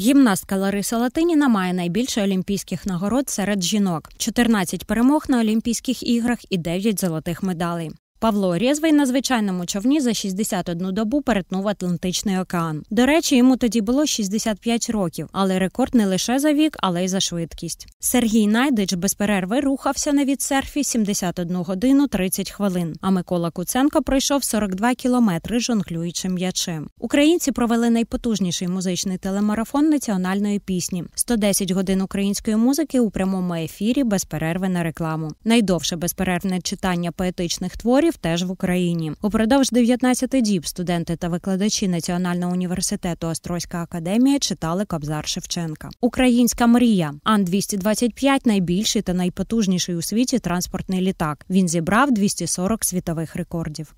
Гімнастка Лариса Латиніна має найбільше олімпійських нагород серед жінок: 14 перемог на Олімпійських іграх і 9 золотих медалей. Павло Рєзвий на звичайному човні за 61 добу перетнув Атлантичний океан. До речі, йому тоді було 65 років, але рекорд не лише за вік, але й за швидкість. Сергій Найдич без перерви рухався на відсерфі 71 годину 30 хвилин. А Микола Куценко пройшов 42 кілометри жонглюючим м'ячем. Українці провели найпотужніший музичний телемарафон національної пісні: 110 годин української музики у прямому ефірі без перерви на рекламу. Найдовше безперервне читання поетичних творів школярів теж в Україні. Упродовж 19 діб студенти та викладачі Національного університету Острозька академія читали Кобзар Шевченка. Українська мрія Ан 225 найбільший та найпотужніший у світі транспортний літак. Він зібрав 240 світових рекордів.